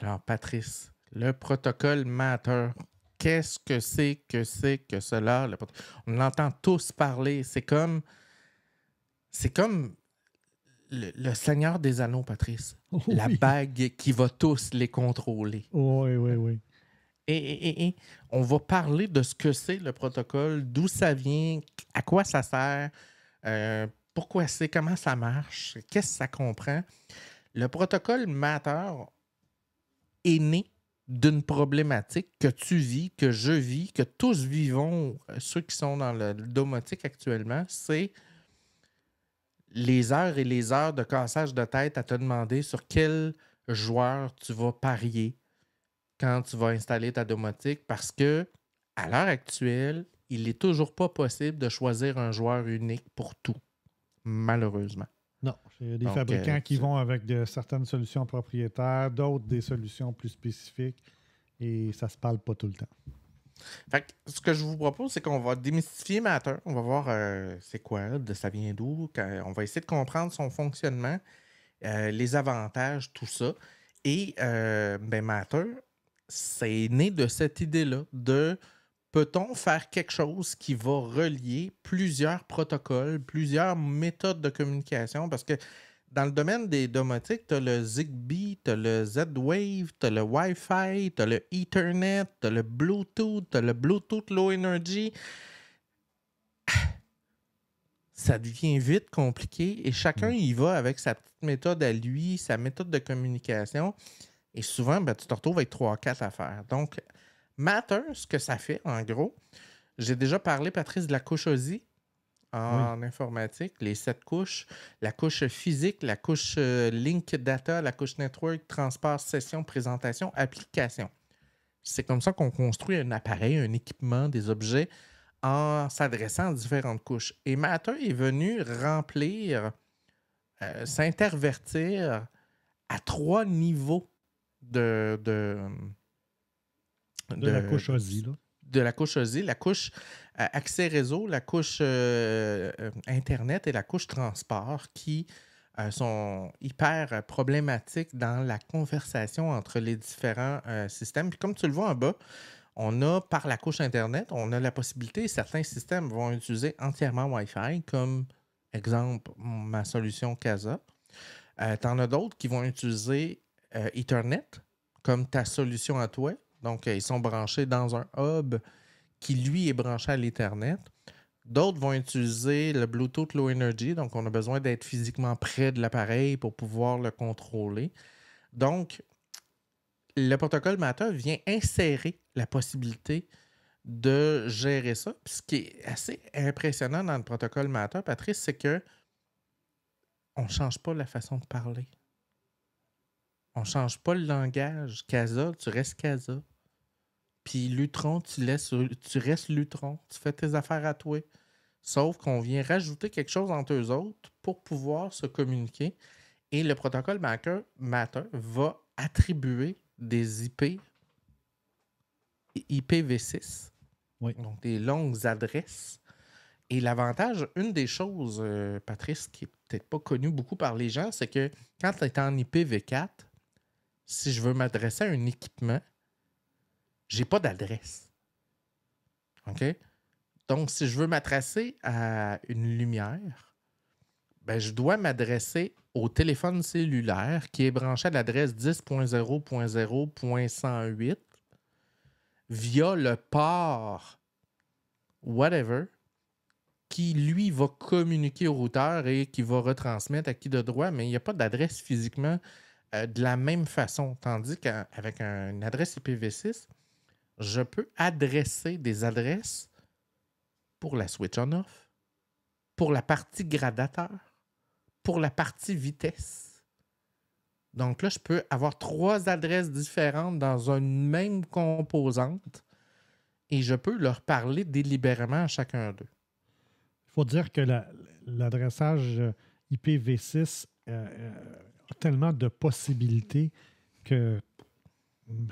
Alors, Patrice, le protocole Matter, qu'est-ce que c'est que c'est que cela? On l'entend tous parler. C'est comme. C'est comme le, Seigneur des Anneaux, Patrice. Oh la bague qui va tous les contrôler. Oui, oui, oui. Et, on va parler de ce que c'est le protocole, d'où ça vient, à quoi ça sert, euh, pourquoi c'est, comment ça marche, qu'est-ce que ça comprend. Le protocole Matter est né d'une problématique que tu vis, que je vis, que tous vivons, euh, ceux qui sont dans le domotique actuellement, c'est les heures et les heures de cassage de tête à te demander sur quel joueur tu vas parier quand tu vas installer ta domotique parce que à l'heure actuelle, il n'est toujours pas possible de choisir un joueur unique pour tout, malheureusement. Non, il y a des fabricants euh, qui vont avec certaines solutions propriétaires, d'autres des solutions plus spécifiques et ça se parle pas tout le temps. Fait ce que je vous propose, c'est qu'on va démystifier Matter. On va voir euh, c'est quoi, de ça vient d'où. On va essayer de comprendre son fonctionnement, euh, les avantages, tout ça. Et euh, ben, Matter, c'est né de cette idée-là de peut-on faire quelque chose qui va relier plusieurs protocoles, plusieurs méthodes de communication? Parce que dans le domaine des domotiques, tu as le Zigbee, tu as le Z-Wave, tu as le Wi-Fi, tu as le Ethernet, tu as le Bluetooth, tu as le Bluetooth Low Energy. Ça devient vite compliqué et chacun mm. y va avec sa petite méthode à lui, sa méthode de communication. Et souvent, ben, tu te retrouves avec trois quatre affaires. Donc, Matter, ce que ça fait, en gros, j'ai déjà parlé, Patrice, de la couche en informatique, les sept couches, la couche physique, la couche euh, link data, la couche network, transport, session, présentation, application. C'est comme ça qu'on construit un appareil, un équipement, des objets en s'adressant à différentes couches. Et Matter est venu remplir, euh, s'intervertir à trois niveaux de, de, la couche OSI. Là de la couche OSI, la couche euh, accès réseau, la couche euh, euh, Internet et la couche transport qui sont hyper problématiques dans la conversation entre les différents systèmes. Puis comme tu le vois en bas, on a par la couche Internet, on a la possibilité, certains systèmes vont utiliser entièrement Wi-Fi, comme exemple ma solution Casa. tu en as d'autres qui vont utiliser Ethernet, comme ta solution à toi, donc, euh, ils sont branchés dans un hub qui, lui, est branché à l'Ethernet. D'autres vont utiliser le Bluetooth Low Energy, donc on a besoin d'être physiquement près de l'appareil pour pouvoir le contrôler. Donc, le protocole MATA vient insérer la possibilité de gérer ça. ce qui est assez impressionnant dans le protocole MATA, Patrice, c'est que on ne change pas la façon de parler. On ne change pas le langage. CASA, tu restes CASA. Puis Lutron, tu, laisses, tu restes Lutron. Tu fais tes affaires à toi. Sauf qu'on vient rajouter quelque chose entre eux autres pour pouvoir se communiquer. Et le protocole Matter, matter va attribuer des IP IPv6. Donc des longues adresses. Et l'avantage, une des choses, euh, Patrice, qui n'est peut-être pas connue beaucoup par les gens, c'est que quand tu es en IPv4, si je veux m'adresser à un équipement, j'ai pas d'adresse. OK? Donc, si je veux m'adresser à une lumière, ben, je dois m'adresser au téléphone cellulaire qui est branché à l'adresse 10.0.0.108 via le port whatever qui, lui, va communiquer au routeur et qui va retransmettre à qui de droit, mais il n'y a pas d'adresse physiquement euh, de la même façon. Tandis qu'avec une adresse IPv6, je peux adresser des adresses pour la switch on off, pour la partie gradateur, pour la partie vitesse. Donc là, je peux avoir trois adresses différentes dans une même composante et je peux leur parler délibérément à chacun d'eux. Il faut dire que l'adressage euh, IPv6 euh, euh, a tellement de possibilités que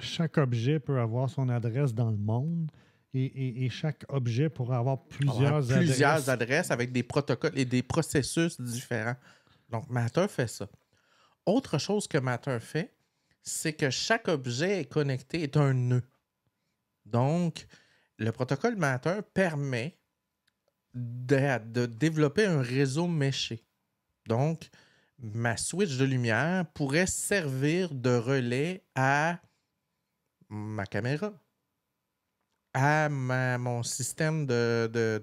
chaque objet peut avoir son adresse dans le monde. Et, chaque objet pourrait avoir plusieurs, adresses. plusieurs adresses. avec des protocoles et des processus différents. Donc, Matter fait ça. Autre chose que Matter fait, c'est que chaque objet est connecté est un nœud. Donc, le protocole Matter permet de, de développer un réseau méché. Donc, ma switch de lumière pourrait servir de relais à ma caméra, à mon système de,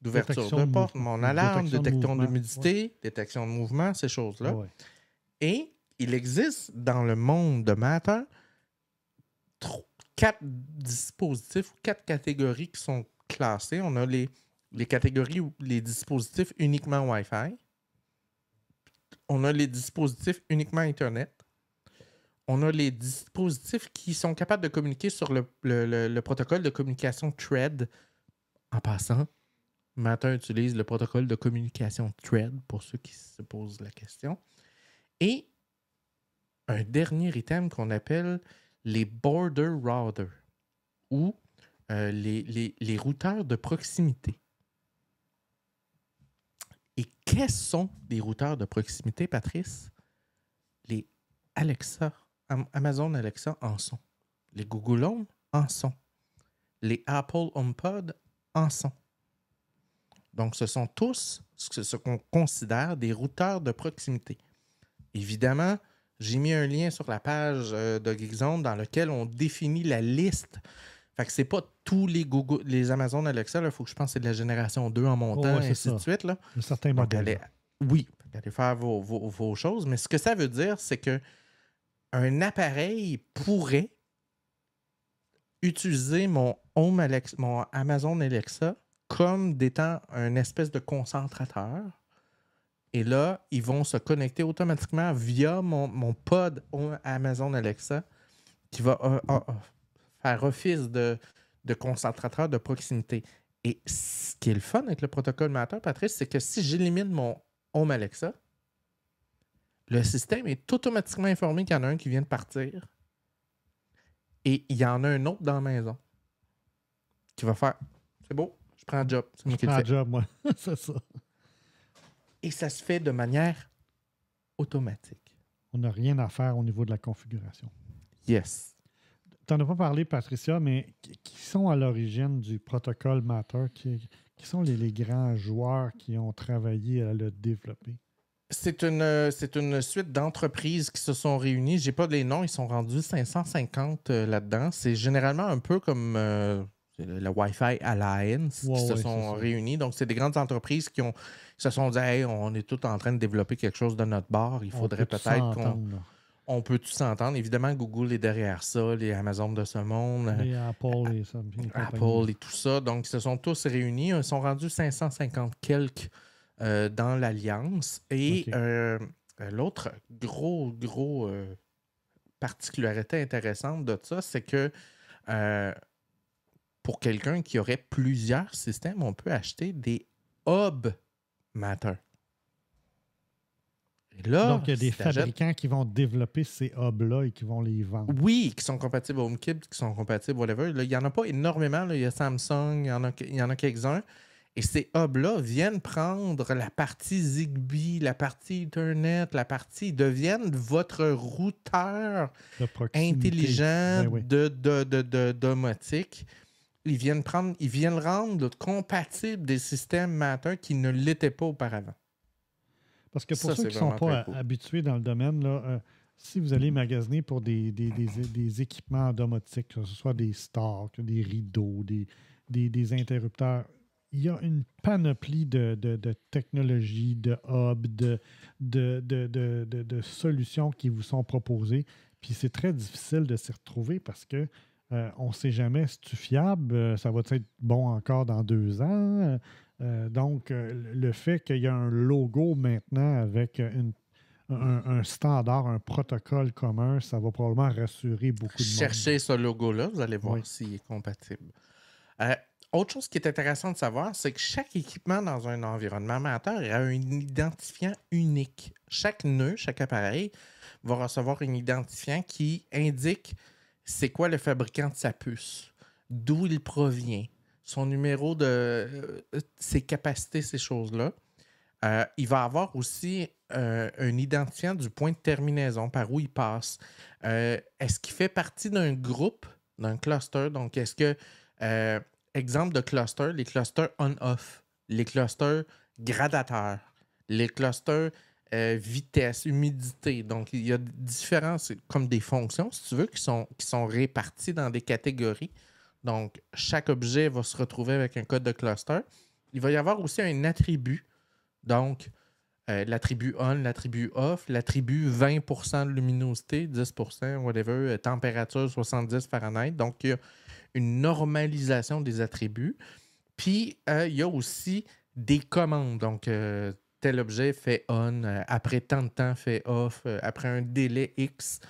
d'ouverture de, porte, mon alarme, détection, d'humidité, détection de mouvement, ces choses-là. Ah Et il existe dans le monde de Matter quatre dispositifs ou quatre catégories qui sont classées. On a les, les catégories ou les dispositifs uniquement Wi-Fi. On a les dispositifs uniquement Internet on a les dispositifs qui sont capables de communiquer sur le, protocole de communication Thread. En passant, Matin utilise le protocole de communication Thread pour ceux qui se posent la question. Et un dernier item qu'on appelle les border routers ou euh, les, routeurs de proximité. Et quels sont des routeurs de proximité, Patrice? Les Alexa Amazon Alexa en sont. Les Google Home en sont. Les Apple HomePod en sont. Donc, ce sont tous ce qu'on considère des routeurs de proximité. Évidemment, j'ai mis un lien sur la page euh, de Geekzone dans lequel on définit la liste. Fait que c'est pas tous les Google, les Amazon Alexa, il faut que je pense que c'est de la génération 2 en montant, et ainsi de suite. Là. oui, allez faire vos, choses, mais ce que ça veut dire, c'est que un appareil pourrait utiliser mon, mon Amazon Alexa comme étant un espèce de concentrateur. Et là, ils vont se connecter automatiquement via mon, mon pod Amazon Alexa qui va euh, euh, euh, faire office de, de, concentrateur de proximité. Et ce qui est le fun avec le protocole Matter, Patrice, c'est que si j'élimine mon Home Alexa, le système est automatiquement informé qu'il y en a un qui vient de partir et il y en a un autre dans la maison qui va faire C'est beau, je prends un job. je prends un job, moi. c'est ça. Et ça se fait de manière automatique. On n'a rien à faire au niveau de la configuration. Yes. Tu n'en as pas parlé, Patricia, mais qui sont à l'origine du protocole Matter? Qui, sont les, grands joueurs qui ont travaillé à le développer? C'est une, euh, c'est une suite d'entreprises qui se sont réunies. J'ai pas les noms, ils sont rendus 550 euh, là-dedans. C'est généralement un peu comme euh, le la Wi-Fi Alliance qui se sont réunies. Donc, c'est des grandes entreprises qui ont, se sont dit hey, on est tous en train de développer quelque chose de notre bord. Il faudrait peut être qu'on. On peut tous s'entendre. Évidemment, Google est derrière ça, les Amazon de ce monde. Et Apple et Apple et tout ça. Donc, ils se sont tous réunis. Ils sont rendus 550 quelques euh, dans l'Alliance. Et euh, l'autre gros, gros euh, particularité intéressante de ça, c'est que pour quelqu'un qui aurait plusieurs systèmes, on peut acheter des hub matter. Donc, il y a des fabricants qui vont développer ces hubs-là et qui vont les vendre. Oui, qui sont compatibles HomeKit, qui sont compatibles whatever. il n'y en a pas énormément. Il y a Samsung, il y en a quelques-uns. Et ces hubs-là viennent prendre la partie Zigbee, la partie Internet, la partie, ils deviennent votre routeur intelligent ben de, domotique. Ils viennent, prendre, ils viennent rendre compatible des systèmes matins qui ne l'étaient pas auparavant. Parce que pour ceux qui ne sont pas habitués dans le domaine, euh, si vous allez magasiner pour des, équipements domotiques, que ce soit des stocks, des rideaux, des interrupteurs, il y a une panoplie de, technologies, de hubs, de, de, solutions qui vous sont proposées. Puis c'est très difficile de s'y retrouver parce que euh, on ne sait jamais si tu fiable, euh, ça va être bon encore dans deux ans. Euh, donc, le fait qu'il y a un logo maintenant avec un, standard, un protocole commun, ça va probablement rassurer beaucoup de monde. Cherchez ce logo-là, vous allez voir s'il est compatible. Autre chose qui est intéressant de savoir, c'est que chaque équipement dans un environnement amateur a un identifiant unique. Chaque nœud, chaque appareil va recevoir un identifiant qui indique c'est quoi le fabricant de sa puce, d'où il provient, son numéro de euh, ses capacités, ces choses-là. Euh, il va avoir aussi euh, un identifiant du point de terminaison, par où il passe. Est-ce qu'il fait partie d'un groupe, d'un cluster? Donc, est-ce que exemple de cluster, les clusters on-off, les clusters gradateurs, les clusters euh, vitesse, humidité. Donc, il y a différents, comme des fonctions, si tu veux, qui sont, qui sont réparties dans des catégories. Donc, chaque objet va se retrouver avec un code de cluster. Il va y avoir aussi un attribut. Donc, euh, l'attribut on, l'attribut off, l'attribut 20% de luminosité, 10%, whatever, euh, température 70 Fahrenheit. Donc, il y a une normalisation des attributs. Puis, euh, il y a aussi des commandes. Donc, euh, tel objet fait on, euh, après tant de temps fait off, après un délai X.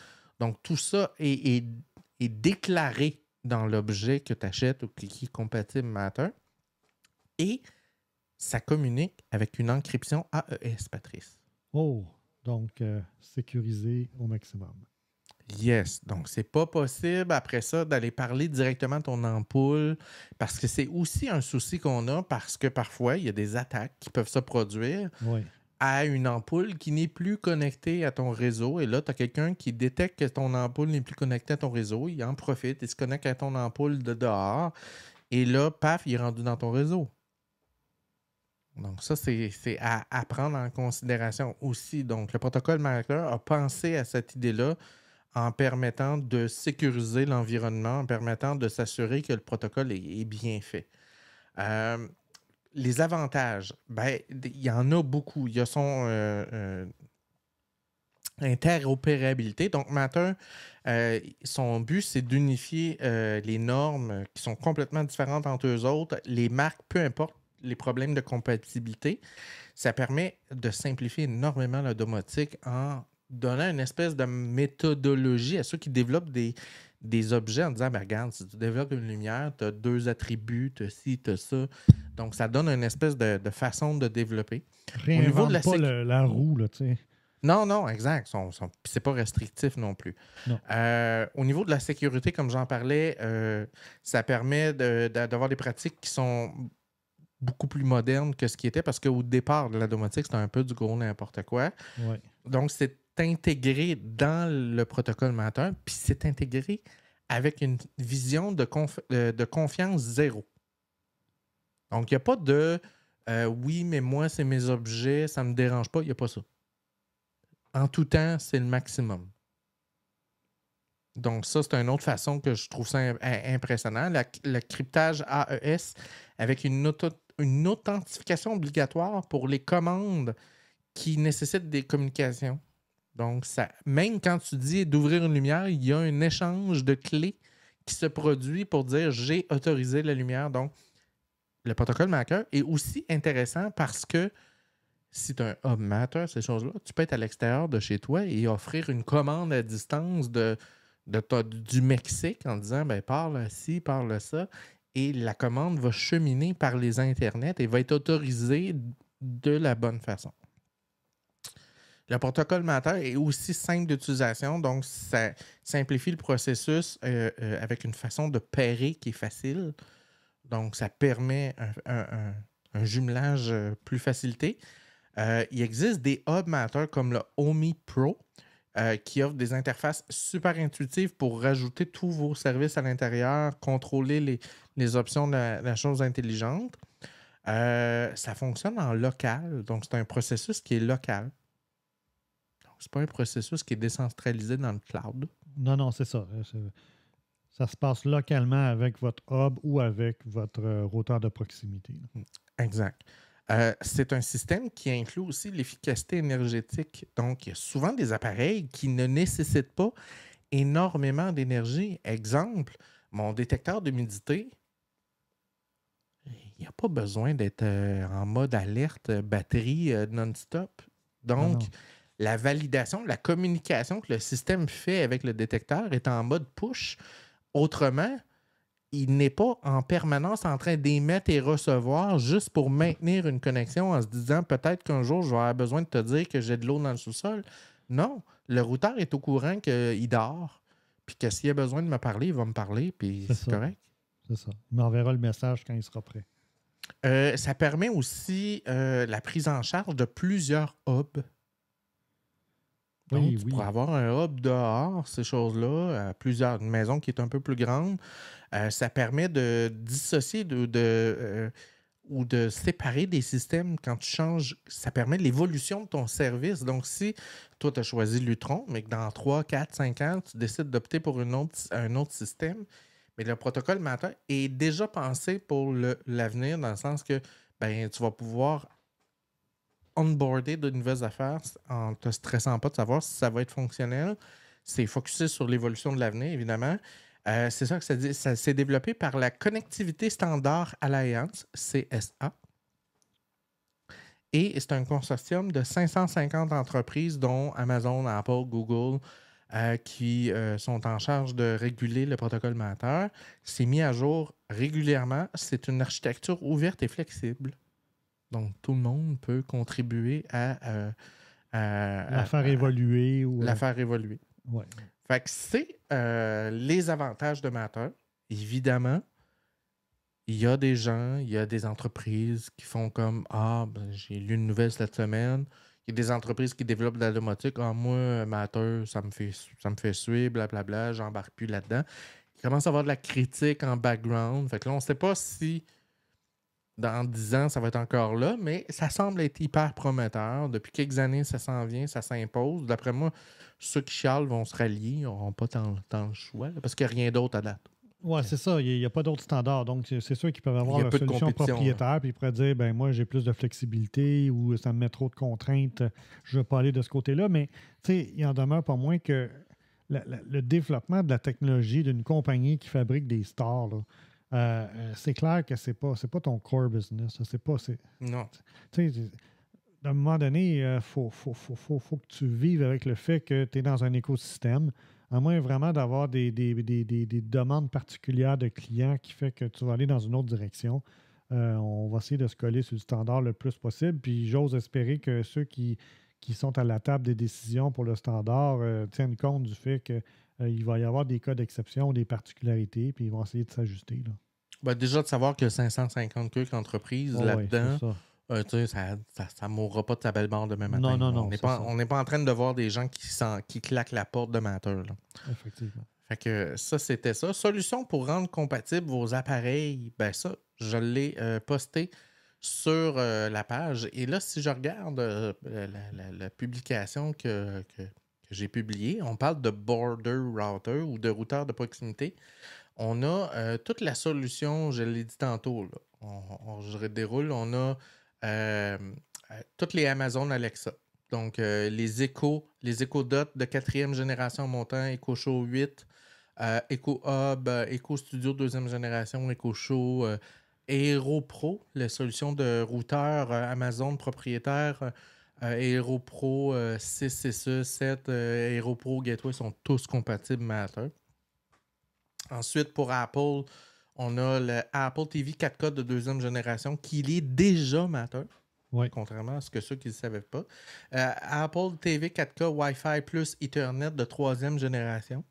Donc, tout ça est, déclaré dans l'objet que tu achètes ou qui, est compatible Matter. Et ça communique avec une encryption AES, Patrice. Oh, donc sécurisé au maximum. Yes. Donc, c'est pas possible après ça d'aller parler directement de ton ampoule parce que c'est aussi un souci qu'on a parce que parfois, il y a des attaques qui peuvent se produire. À une ampoule qui n'est plus connectée à ton réseau. Et là, tu as quelqu'un qui détecte que ton ampoule n'est plus connectée à ton réseau. Il en profite, il se connecte à ton ampoule de dehors. Et là, paf, il est rendu dans ton réseau. Donc, ça, c'est à, à, prendre en considération aussi. Donc, le protocole Marker a pensé à cette idée-là en permettant de sécuriser l'environnement, en permettant de s'assurer que le protocole est, bien fait. Euh, les avantages, ben, il y en a beaucoup. Il y a son euh, euh, interopérabilité. Donc, Matin, son but, c'est d'unifier les normes qui sont complètement différentes entre eux autres, les marques, peu importe les problèmes de compatibilité. Ça permet de simplifier énormément la domotique en donner une espèce de méthodologie à ceux qui développent des, des objets en disant ben regarde, si tu développes une lumière, tu as deux attributs, tu as ci, tu as ça. Donc, ça donne une espèce de, façon de développer. Réinvente Au niveau de la, pas roue, là, tu sais. Non, non, exact. C'est pas restrictif non plus. Euh, au niveau de la sécurité, comme j'en parlais, euh, ça permet d'avoir des pratiques qui sont beaucoup plus modernes que ce qui était parce qu'au départ de la domotique, c'était un peu du gros n'importe quoi. Donc, c'est intégré dans le protocole menteur, puis c'est intégré avec une vision de, euh, de confiance zéro. Donc, il n'y a pas de euh, oui, mais moi, c'est mes objets, ça ne me dérange pas, il n'y a pas ça. En tout temps, c'est le maximum. Donc, ça, c'est une autre façon que je trouve ça impressionnant. le cryptage AES avec une, une authentification obligatoire pour les commandes qui nécessitent des communications donc, même quand tu dis d'ouvrir une lumière, il y a un échange de clés qui se produit pour dire j'ai autorisé la lumière. Donc, le protocole Maker est aussi intéressant parce que si tu es un hub ces choses-là, tu peux être à l'extérieur de chez toi et offrir une commande à distance du Mexique en disant ben, parle ci, parle ça. Et la commande va cheminer par les internets et va être autorisée de la bonne façon. Le protocole Matter est aussi simple d'utilisation, donc ça simplifie le processus euh, euh, avec une façon de pairer qui est facile. Donc, ça permet un, jumelage euh, plus facilité. il existe des hubs Matter comme le Homey Pro qui offre des interfaces super intuitives pour rajouter tous vos services à l'intérieur, contrôler les, options de la chose intelligente. ça fonctionne en local, donc c'est un processus qui est local. C'est pas un processus qui est décentralisé dans le cloud. Non, non, c'est ça. Euh, euh, ça se passe localement avec votre hub ou avec votre euh, routeur de proximité. Mm, exact. c'est un système qui inclut aussi l'efficacité énergétique. Donc, il y a souvent des appareils qui ne nécessitent pas énormément d'énergie. Exemple, mon détecteur d'humidité, il n'y a pas besoin d'être en mode alerte batterie non-stop. Donc, la validation, la communication que le système fait avec le détecteur est en mode push. Autrement, il n'est pas en permanence en train d'émettre et recevoir juste pour maintenir une connexion en se disant peut-être qu'un jour je vais avoir besoin de te dire que j'ai de l'eau dans le sous-sol. Non, le routeur est au courant qu'il dort, puis que s'il a besoin de me parler, il va me parler, puis c'est correct. C'est ça. Il m'enverra le message quand il sera prêt. Euh, ça permet aussi euh, la prise en charge de plusieurs hubs tu avoir un hub dehors, ces choses-là, euh, plusieurs, une maison qui est un peu plus grande. Euh, ça permet de dissocier euh, ou de séparer des systèmes quand tu changes. Ça permet l'évolution de ton service. Donc, si toi, tu as choisi Lutron, mais que dans 3, 4, 5 ans, tu décides d'opter pour un autre système, mais le protocole matin est déjà pensé pour l'avenir dans le sens que ben, tu vas pouvoir onboarder de nouvelles affaires en te stressant pas de savoir si ça va être fonctionnel. C'est focusé sur l'évolution de l'avenir, évidemment. Euh, c'est ça que ça dit. Ça s'est développé par la Connectivité Standard Alliance, CSA. Et c'est un consortium de 550 entreprises, dont Amazon, Apple, Google, euh, qui euh, sont en charge de réguler le protocole menteur. C'est mis à jour régulièrement. C'est une architecture ouverte et flexible. Donc, tout le monde peut contribuer à. Euh, la faire évoluer. Ou... Euh, la faire évoluer. Ouais. Fait que c'est euh, les avantages de Matter. Évidemment, il y a des gens, il y a des entreprises qui font comme Ah, ben, j'ai lu une nouvelle cette semaine. Il y a des entreprises qui développent de la domotique. Ah, moi, Matter, ça me fait, ça me fait suer, blablabla, j'embarque plus là-dedans. Il commence à avoir de la critique en background. Fait que là, on ne sait pas si dans 10 ans, ça va être encore là, mais ça semble être hyper prometteur. Depuis quelques années, ça s'en vient, ça s'impose. D'après moi, ceux qui chialent vont se rallier, n'auront pas tant, tant, le choix, parce qu'il n'y a rien d'autre à date. Oui, c'est ça. Il n'y a, pas d'autres standards. Donc, c'est sûr qu'ils peuvent avoir une solution propriétaire, puis ils pourraient dire ben moi, j'ai plus de flexibilité ou ça me met trop de contraintes, je ne veux pas aller de ce côté-là. Mais, tu sais, il en demeure pas moins que le développement de la technologie d'une compagnie qui fabrique des stars, là, euh, euh, c'est clair que c'est pas, c'est pas ton core business. C'est non. Tu sais, à un moment donné, il euh, faut, que tu vives avec le fait que tu es dans un écosystème, à moins vraiment d'avoir des, des, demandes particulières de clients qui fait que tu vas aller dans une autre direction. on va essayer de se coller sur le standard le plus possible. Puis j'ose espérer que ceux qui, qui sont à la table des décisions pour le standard tiennent compte du fait qu'il va y avoir des cas d'exception, des particularités, puis ils vont essayer de s'ajuster. Ben, déjà, de savoir que 550 quelques entreprises là-dedans, ça ne euh, mourra pas de sa belle bande demain matin. Non, non, non. On n'est pas, en train de voir des gens qui, qui claquent la porte de matin. Effectivement. Fait que ça, c'était ça. Solution pour rendre compatibles vos appareils, ben ça, je l'ai euh, posté sur euh, la page. Et là, si je regarde la, publication que, que j'ai publiée, on parle de border router ou de routeur de proximité. On a euh, toute la solution, je l'ai dit tantôt, On, déroule, on a euh, euh, toutes les Amazon Alexa. Donc, les Echo, les Echo Dot de quatrième génération montant, Echo Show 8, Echo Hub, Echo Studio deuxième génération, Echo Show, Pro, les solutions de routeur Amazon propriétaire. AeroPro 6, 6, 7, Pro Gateway sont tous compatibles maintenant. Ensuite, pour Apple, on a le Apple TV 4K de deuxième génération qui est déjà mature, Ouais. Contrairement à ce que ceux qui ne savaient pas. Euh, Apple TV 4K Wi-Fi plus Ethernet de troisième génération.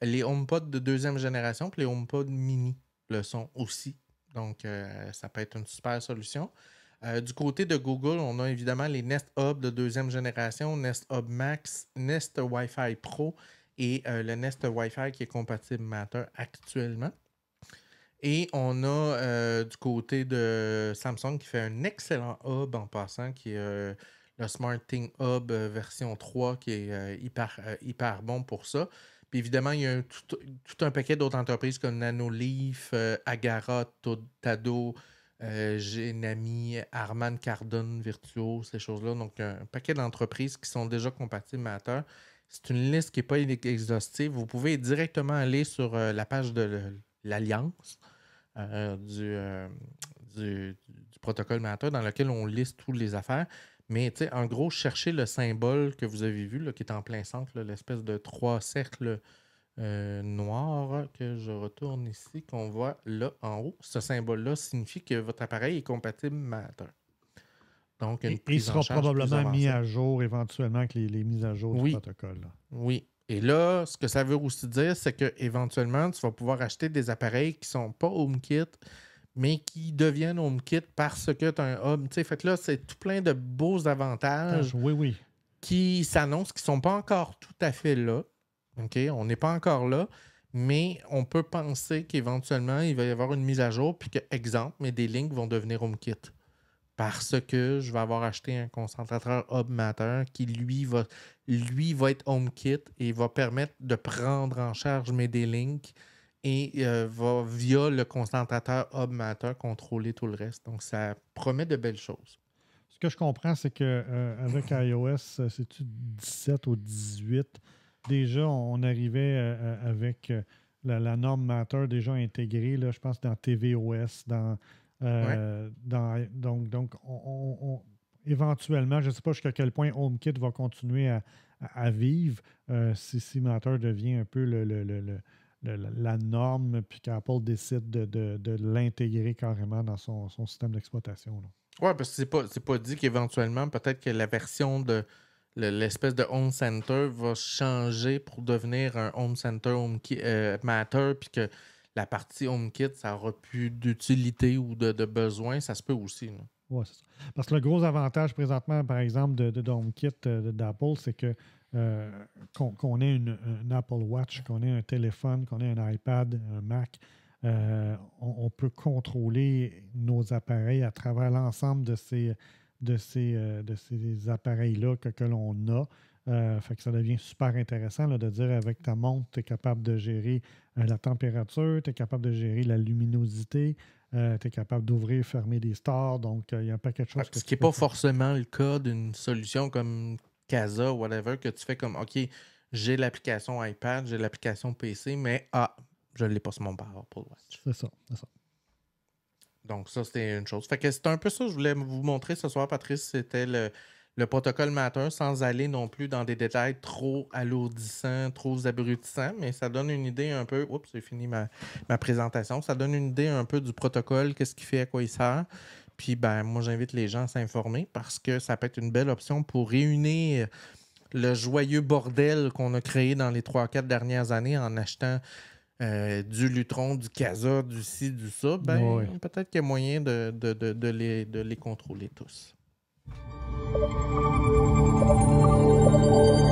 Les HomePod de deuxième génération, puis les HomePod mini le sont aussi. Donc, euh, ça peut être une super solution. Euh, du côté de Google, on a évidemment les Nest Hub de deuxième génération, Nest Hub Max, Nest Wi-Fi Pro et euh, le Nest Wi-Fi qui est compatible Matter actuellement. Et on a euh, du côté de Samsung qui fait un excellent hub en passant, qui est euh, le le Thing Hub version 3, qui est hyper, hyper bon pour ça. Puis évidemment, il y a tout, un paquet d'autres entreprises comme Nanoleaf, Agara, Tado, Genami, Arman Cardone, Virtuo, ces choses-là. Donc, un paquet d'entreprises qui sont déjà compatibles Matter c'est une liste qui n'est pas exhaustive. Vous pouvez directement aller sur euh, la page de l'Alliance euh, euh, du, du, protocole Manta dans lequel on liste toutes les affaires. Mais en gros, cherchez le symbole que vous avez vu, qui est en plein centre, l'espèce de trois cercles noirs que je retourne ici, qu'on voit là en haut. Ce symbole-là signifie que votre appareil est compatible Matter. Donc, sera probablement mis à jour éventuellement avec les, mises à jour oui. du protocole. Oui. Et là, ce que ça veut aussi dire, c'est qu'éventuellement, tu vas pouvoir acheter des appareils qui ne sont pas HomeKit, mais qui deviennent HomeKit parce que tu as un hub. sais, fait que là, c'est tout plein de beaux avantages oui, oui. qui s'annoncent, qui ne sont pas encore tout à fait là. OK? On n'est pas encore là, mais on peut penser qu'éventuellement, il va y avoir une mise à jour, puis que, exemple, mais des lignes vont devenir HomeKit parce que je vais avoir acheté un concentrateur Hubmatter qui, lui, va, lui, va être HomeKit et va permettre de prendre en charge mes D-Link et euh, va, via le concentrateur Hubmatter, contrôler tout le reste. Donc, ça promet de belles choses. Ce que je comprends, c'est qu'avec euh, iOS, euh, c'est-tu 17 ou 18, déjà, on arrivait avec la, la, norme matter déjà intégrée, là, je pense, dans tvOS, dans euh, donc, donc éventuellement, je ne sais pas jusqu'à quel point HomeKit va continuer à, vivre euh, si Matter devient un peu la norme, puis qu'Apple décide de, l'intégrer carrément dans son, système d'exploitation. Oui, parce que c'est pas, pas dit qu'éventuellement, peut-être que la version de l'espèce de home center va changer pour devenir un home center euh, matter, puis que la partie HomeKit, ça n'aura plus d'utilité ou de, de, besoin. Ça se peut aussi. Oui, c'est ça. Parce que le gros avantage présentement, par exemple, de, de, HomeKit euh, d'Apple, c'est que euh, qu'on ait une, Apple Watch, qu'on ait un téléphone, qu'on ait un iPad, un Mac, euh, on, peut contrôler nos appareils à travers l'ensemble de ces, de ces, de ces appareils-là que, l'on a. fait que ça devient super intéressant de dire avec ta montre, tu es capable de gérer euh, la température, tu es capable de gérer la luminosité, euh, tu es capable d'ouvrir et fermer des stores. Donc, euh, il y a un paquet de ah, choses. que ce qui n'est pas forcément le cas d'une solution comme Casa ou whatever, que tu fais comme OK, j'ai l'application iPad, j'ai l'application PC, mais ah, je ne l'ai pas sur mon le Watch. C'est ça, c'est ça. Donc, ça, c'était une chose. Fait que un peu ça que je voulais vous montrer ce soir, Patrice. C'était le, le protocole matin sans aller non plus dans des détails trop alourdissants, trop abrutissants, mais ça donne une idée un peu. Oups, j'ai fini ma, présentation. Ça donne une idée un peu du protocole, qu'est-ce qu'il fait, à quoi il sert. Puis, ben, moi, j'invite les gens à s'informer parce que ça peut être une belle option pour réunir le joyeux bordel qu'on a créé dans les trois, quatre dernières années en achetant euh, du Lutron, du Casa, du ci, du ça, ben, peut-être qu'il y a moyen de les contrôler tous. Thank you.